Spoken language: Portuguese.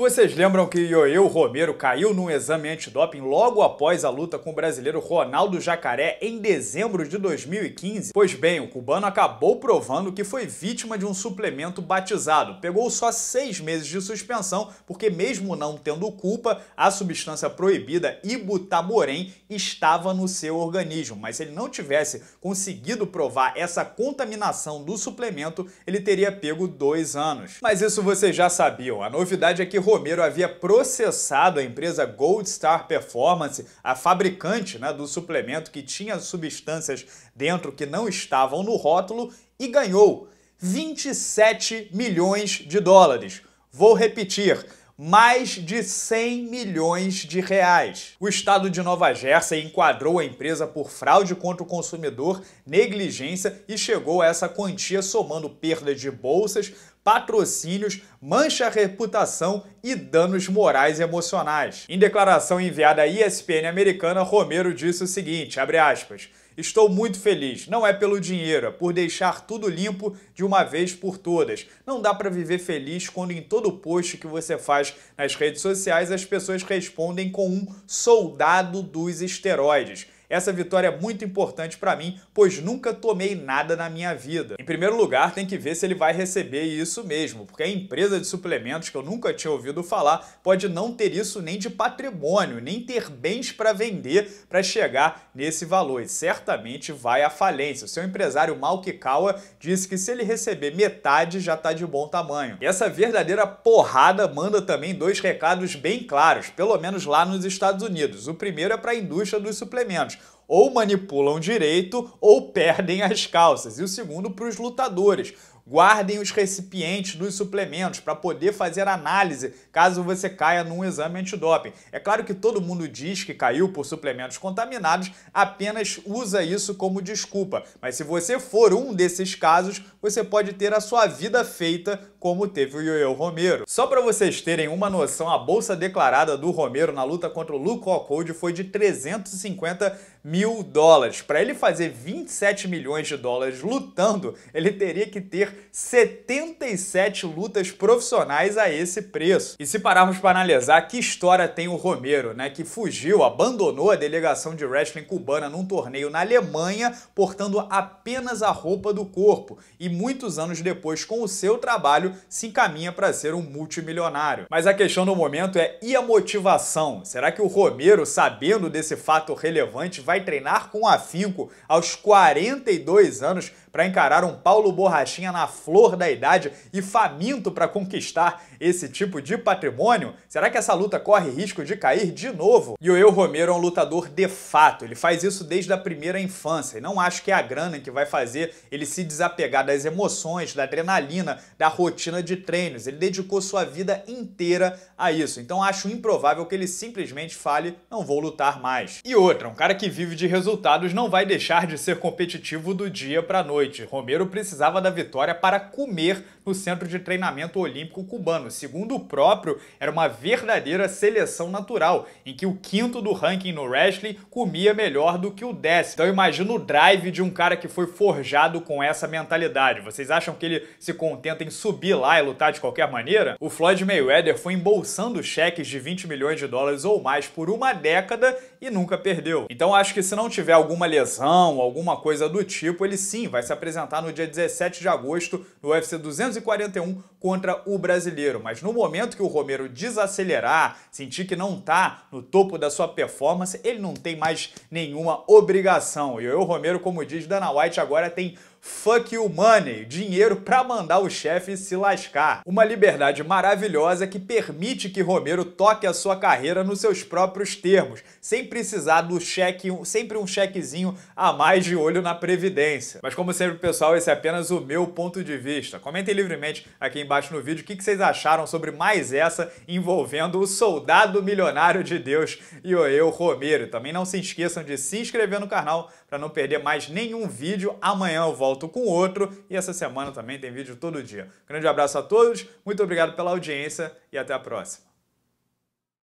Vocês lembram que Yoel Romero caiu num exame antidoping logo após a luta com o brasileiro Ronaldo Jacaré em dezembro de 2015? Pois bem, o cubano acabou provando que foi vítima de um suplemento batizado. Pegou só seis meses de suspensão, porque mesmo não tendo culpa, a substância proibida, ibutaborém, estava no seu organismo. Mas se ele não tivesse conseguido provar essa contaminação do suplemento, ele teria pego dois anos. Mas isso vocês já sabiam. A novidade é que Romero havia processado a empresa Gold Star Performance, a fabricante né, do suplemento que tinha substâncias dentro que não estavam no rótulo, e ganhou 27 milhões de dólares. Vou repetir, mais de 100 milhões de reais. O estado de Nova Jersey enquadrou a empresa por fraude contra o consumidor, negligência e chegou a essa quantia somando perda de bolsas, patrocínios, mancha a reputação e danos morais e emocionais. Em declaração enviada à ESPN americana, Romero disse o seguinte, abre aspas, Estou muito feliz, não é pelo dinheiro, é por deixar tudo limpo de uma vez por todas. Não dá para viver feliz quando em todo post que você faz nas redes sociais as pessoas respondem com um soldado dos esteroides. Essa vitória é muito importante para mim, pois nunca tomei nada na minha vida. Em primeiro lugar, tem que ver se ele vai receber isso mesmo, porque a empresa de suplementos que eu nunca tinha ouvido falar pode não ter isso nem de patrimônio, nem ter bens para vender para chegar nesse valor e certamente vai à falência. O seu empresário Malkikawa disse que se ele receber metade já está de bom tamanho. E essa verdadeira porrada manda também dois recados bem claros, pelo menos lá nos Estados Unidos. O primeiro é para a indústria dos suplementos. Ou manipulam direito ou perdem as calças. E o segundo para os lutadores. Guardem os recipientes dos suplementos para poder fazer análise caso você caia num exame antidoping. É claro que todo mundo diz que caiu por suplementos contaminados, apenas usa isso como desculpa. Mas se você for um desses casos, você pode ter a sua vida feita como teve o Yoel Romero. Só para vocês terem uma noção, a bolsa declarada do Romero na luta contra o Luke Rockhold foi de 350 mil dólares. Para ele fazer 27 milhões de dólares lutando, ele teria que ter 77 lutas profissionais a esse preço. E se pararmos para analisar que história tem o Romero, né, que fugiu, abandonou a delegação de wrestling cubana num torneio na Alemanha, portando apenas a roupa do corpo, e muitos anos depois, com o seu trabalho, se encaminha para ser um multimilionário. Mas a questão no momento é e a motivação? Será que o Romero, sabendo desse fato relevante, vai treinar com afinco aos 42 anos para encarar um Paulo Borrachinha na flor da idade e faminto para conquistar esse tipo de patrimônio? Será que essa luta corre risco de cair de novo? E o Eu Romero é um lutador de fato, ele faz isso desde a primeira infância e não acho que é a grana que vai fazer ele se desapegar das emoções, da adrenalina, da rotina de treinos. Ele dedicou sua vida inteira a isso, então acho improvável que ele simplesmente fale: não vou lutar mais. E outra, um cara que vive de resultados não vai deixar de ser competitivo do dia para noite noite. Romero precisava da vitória para comer no Centro de Treinamento Olímpico Cubano. Segundo o próprio, era uma verdadeira seleção natural, em que o quinto do ranking no wrestling comia melhor do que o décimo. Então imagina o drive de um cara que foi forjado com essa mentalidade. Vocês acham que ele se contenta em subir lá e lutar de qualquer maneira? O Floyd Mayweather foi embolsando cheques de 20 milhões de dólares ou mais por uma década e nunca perdeu. Então acho que se não tiver alguma lesão, alguma coisa do tipo, ele sim vai se se apresentar no dia 17 de agosto no UFC 241 contra o brasileiro. Mas no momento que o Romero desacelerar, sentir que não tá no topo da sua performance, ele não tem mais nenhuma obrigação. E o Romero, como diz Dana White, agora tem fuck you money, dinheiro para mandar o chefe se lascar. Uma liberdade maravilhosa que permite que Romero toque a sua carreira nos seus próprios termos, sem precisar do cheque, sempre um chequezinho a mais de olho na previdência. Mas como sempre, pessoal, esse é apenas o meu ponto de vista. Comentem livremente aqui embaixo no vídeo o que vocês acharam sobre mais essa envolvendo o soldado milionário de Deus e o eu Romero. Também não se esqueçam de se inscrever no canal para não perder mais nenhum vídeo. Amanhã eu volto volto com outro e essa semana também tem vídeo todo dia. Grande abraço a todos, muito obrigado pela audiência e até a próxima.